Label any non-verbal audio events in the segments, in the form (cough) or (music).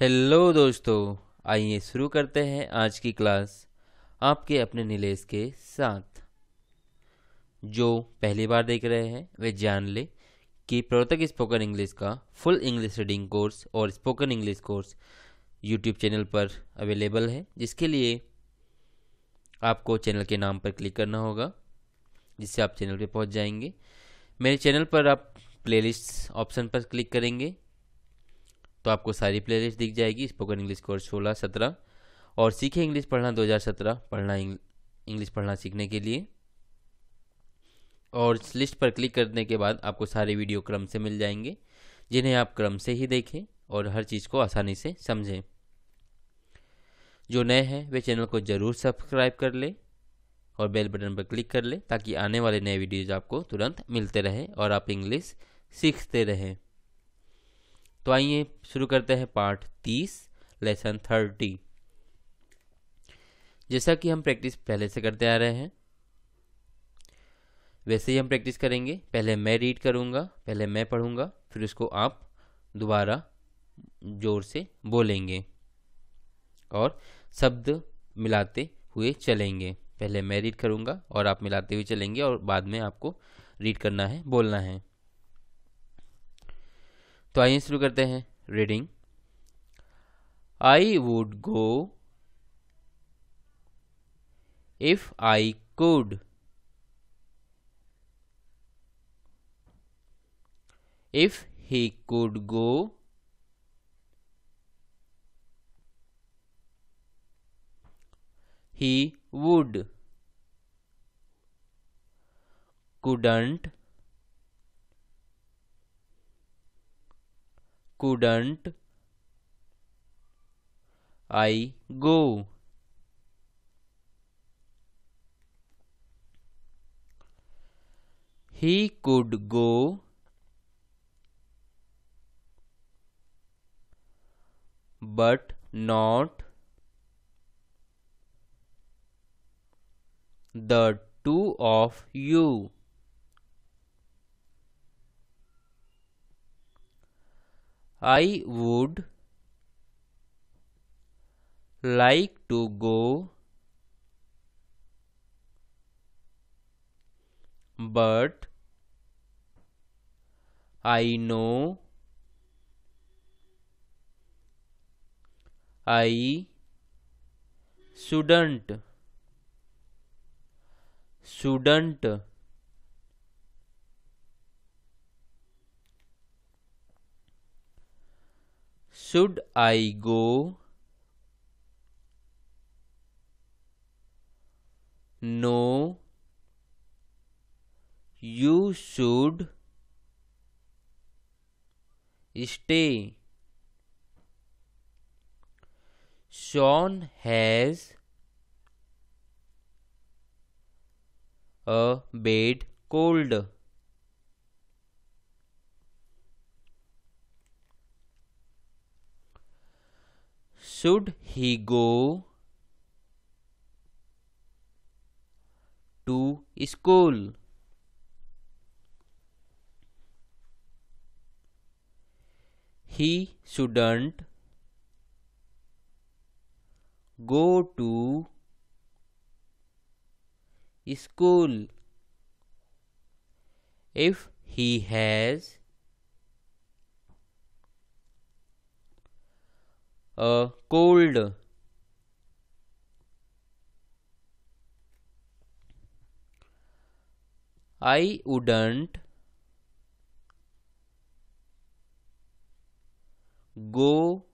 Hello दोस्तों आइए शुरू करते हैं आज की क्लास आपके अपने नीलेश के साथ जो पहली बार देख रहे हैं वे जान ले कि प्रवर्तक स्पोकन इंग्लिश का फुल इंग्लिश रीडिंग कोर्स और spoken English course YouTube channel पर अवेलेबल है जिसके लिए आपको चैनल के नाम पर क्लिक करना होगा जिससे आप चैनल पर पहुंच जाएंगे मेरे चैनल पर आप प्लेलिस्ट ऑप्शन पर क्लिक करेंगे तो आपको सारी प्लेलिस्ट दिख जाएगी स्पोकन इंग्लिश कोर्स सोलह सत्रह और सीखे इंग्लिश पढ़ना 2017 पढ़ना इंग्लिश पढ़ना सीखने के लिए और लिस्ट पर क्लिक करने के बाद आपको सारे वीडियो क्रम से मिल जाएंगे जिन्हें आप क्रम से ही देखें और हर चीज़ को आसानी से समझें जो नए हैं वे चैनल को ज़रूर सब्सक्राइब कर लें और बेल बटन पर क्लिक कर लें ताकि आने वाले नए वीडियोज़ आपको तुरंत मिलते रहें और आप इंग्लिश सीखते रहें तो आइए शुरू करते हैं पार्ट तीस लेसन थर्टी जैसा कि हम प्रैक्टिस पहले से करते आ रहे हैं वैसे ही हम प्रैक्टिस करेंगे पहले मैं रीड करूंगा पहले मैं पढ़ूंगा फिर उसको आप दोबारा जोर से बोलेंगे और शब्द मिलाते हुए चलेंगे पहले मैं रीड करूंगा और आप मिलाते हुए चलेंगे और बाद में आपको रीड करना है बोलना है तो आइए शुरू करते हैं reading I would go if I could if he could go he would couldn't couldn't I go. He could go but not the two of you. I would like to go but I know I shouldn't shouldn't should I go? No, you should stay. Sean has a bad cold. should he go to school? He shouldn't go to school if he has cold I wouldn't go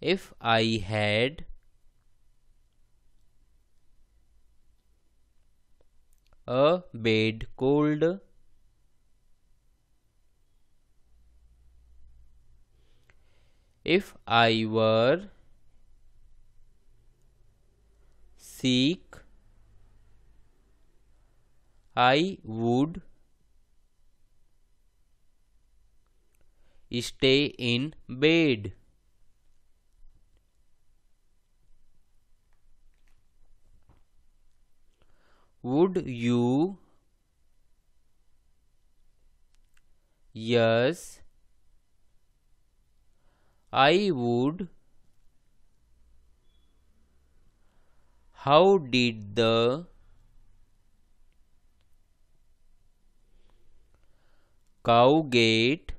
if I had a bad cold if I were sick, I would stay in bed. Would you? Yes. I would How did the cow get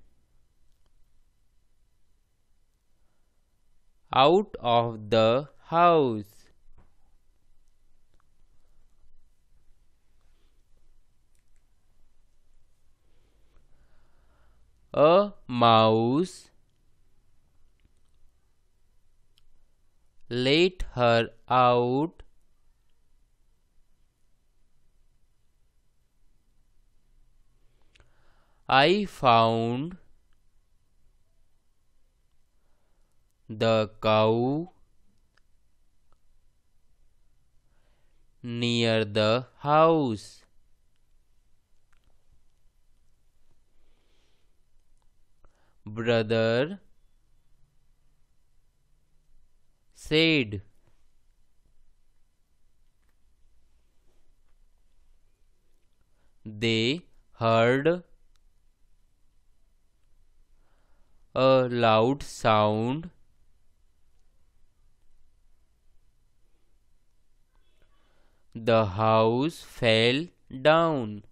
out of the house? A mouse let her out I found the cow near the house. Brother said they heard a loud sound the house fell down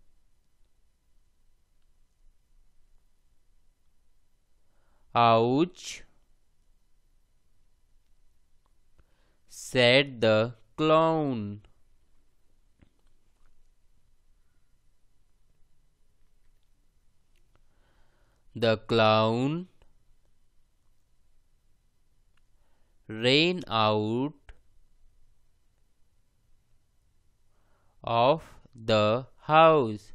ouch said the clown. The clown ran out of the house.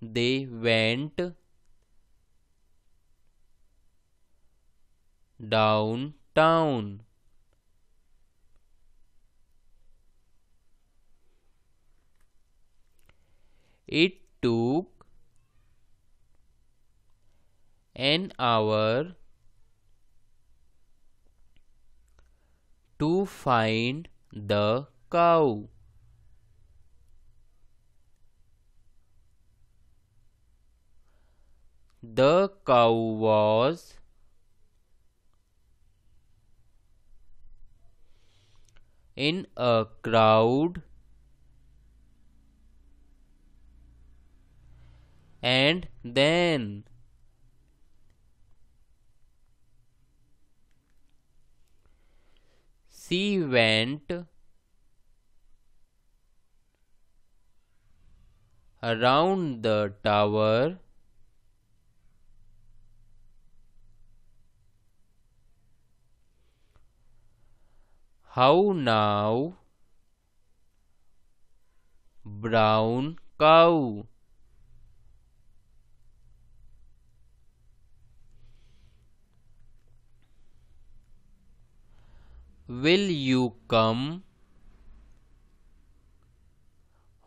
They went downtown it took an hour to find the cow. The cow was in a crowd and then she went around the tower How now? Brown cow. Will you come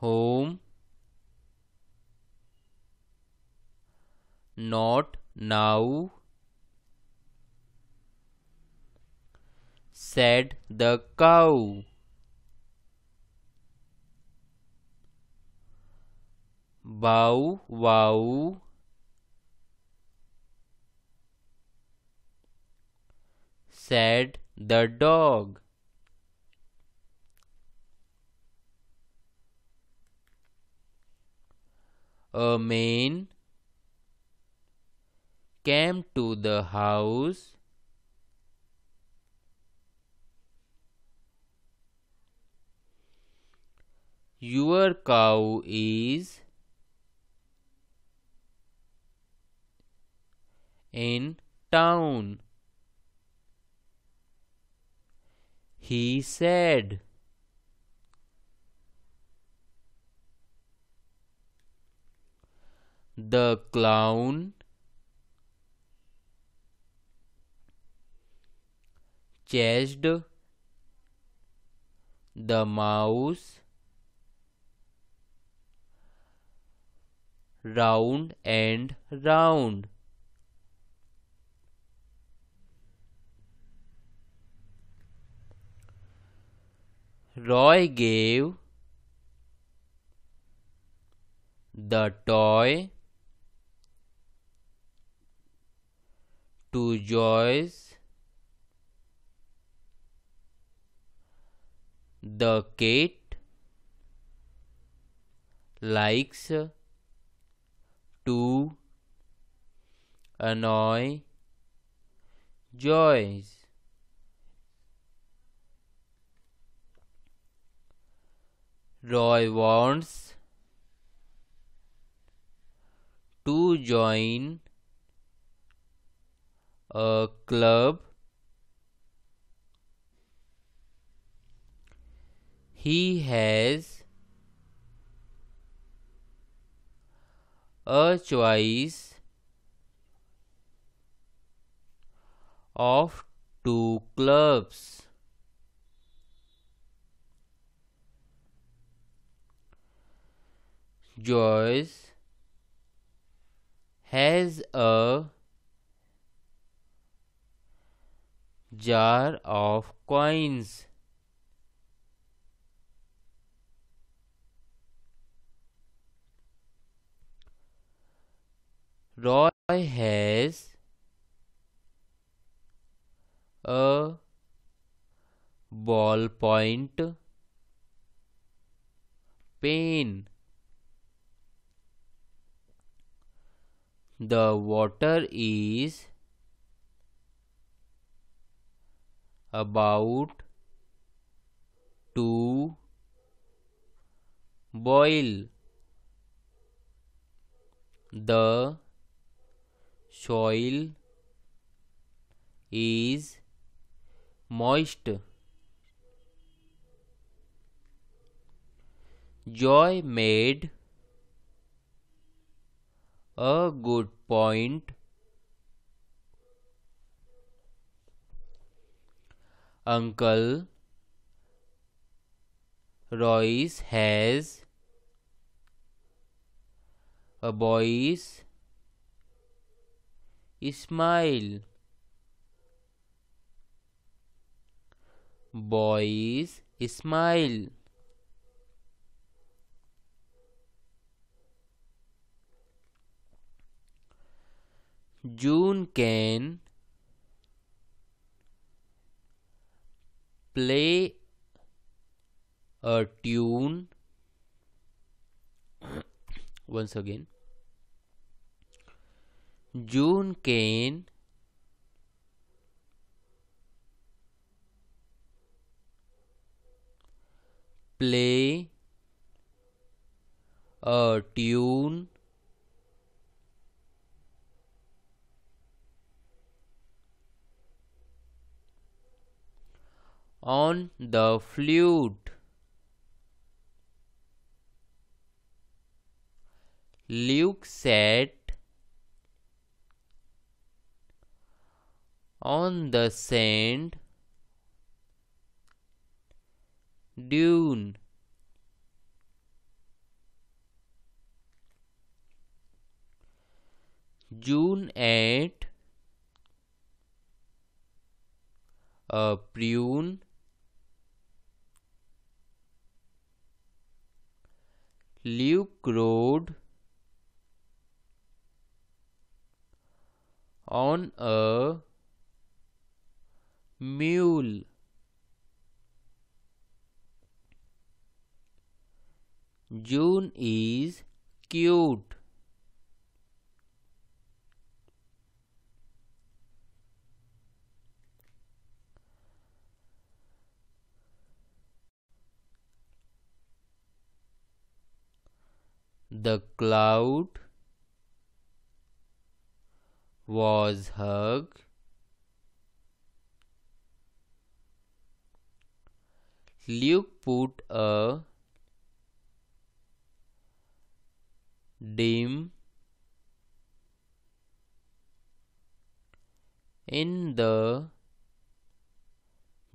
home? Not now. said the cow. Bow wow. Said the dog. A man came to the house your cow is in town. He said, The clown chased the mouse round and round. Roy gave the toy to Joyce. The cat likes to annoy Joyce, Roy wants to join a club he has a choice of two clubs. Joyce has a jar of coins. Roy has a ballpoint pen. The water is about to boil. The soil is moist joy made a good point uncle royce has a boy's smile. Boys smile. June can play a tune (coughs) once again June Kane play a tune on the flute Luke said on the sand dune June at a prune Luke Road on a mule June is cute The cloud was hugged Luke put a dim in the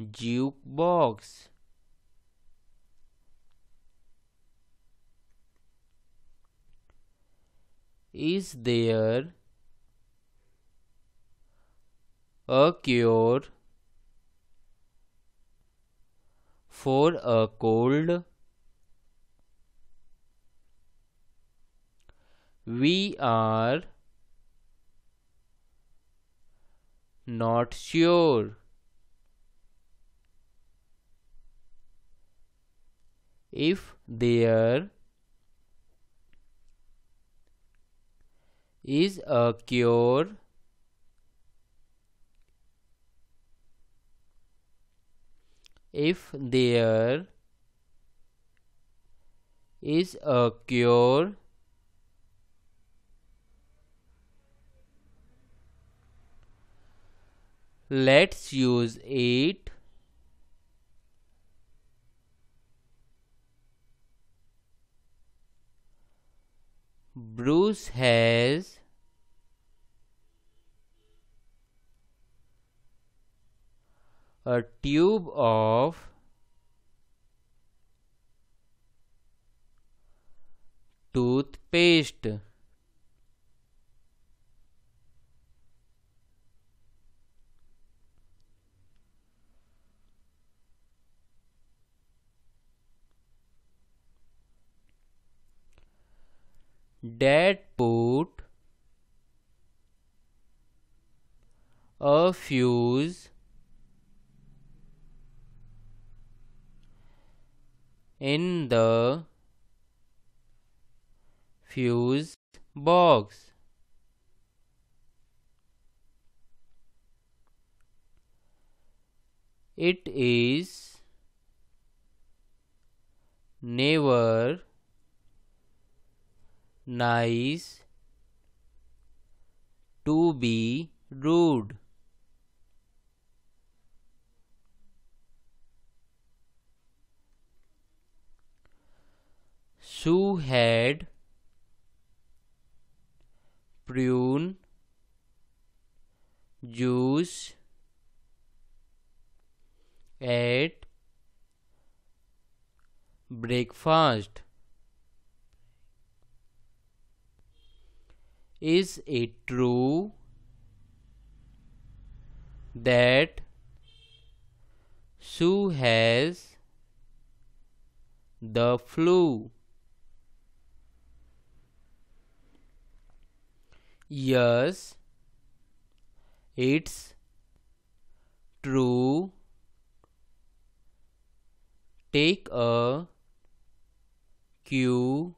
jukebox. Is there a cure for a cold. We are not sure. If there is a cure if there is a cure let's use it Bruce has a tube of toothpaste Dad put a fuse in the fuse box. It is never nice to be rude. Sue had prune juice at breakfast. Is it true that Sue has the flu? Yes, it's true. Take a cue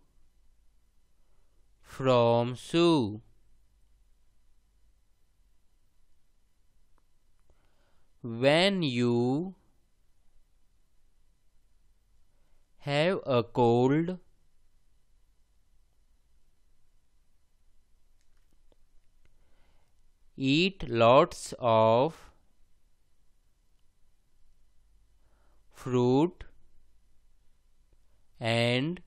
from Sue. When you have a cold, eat lots of fruit and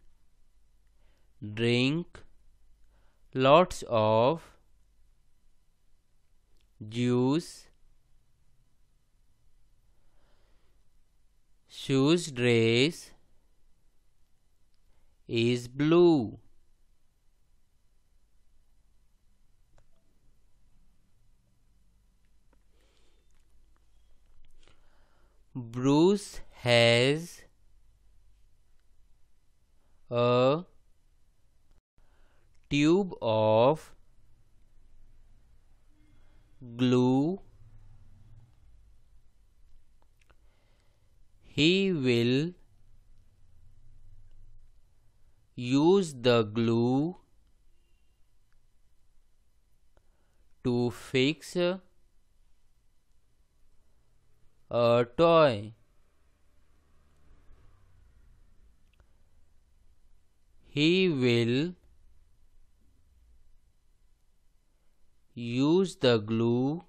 drink lots of juice shoes dress is blue Bruce has a tube of glue. He will use the glue to fix a toy. He will use the glue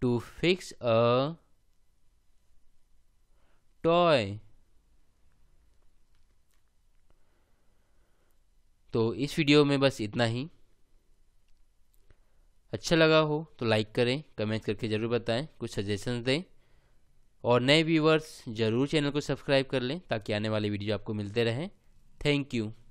to fix a toy. तो इस video में बस इतना ही अच्छा लगा हो तो like करें कमेंट करके ज़रूर बताएं कुछ सजेशंस दें और नए व्यूवर्स ज़रूर चैनल को सब्सक्राइब कर लें ताकि आने वाले वीडियो आपको मिलते रहें थैंक यू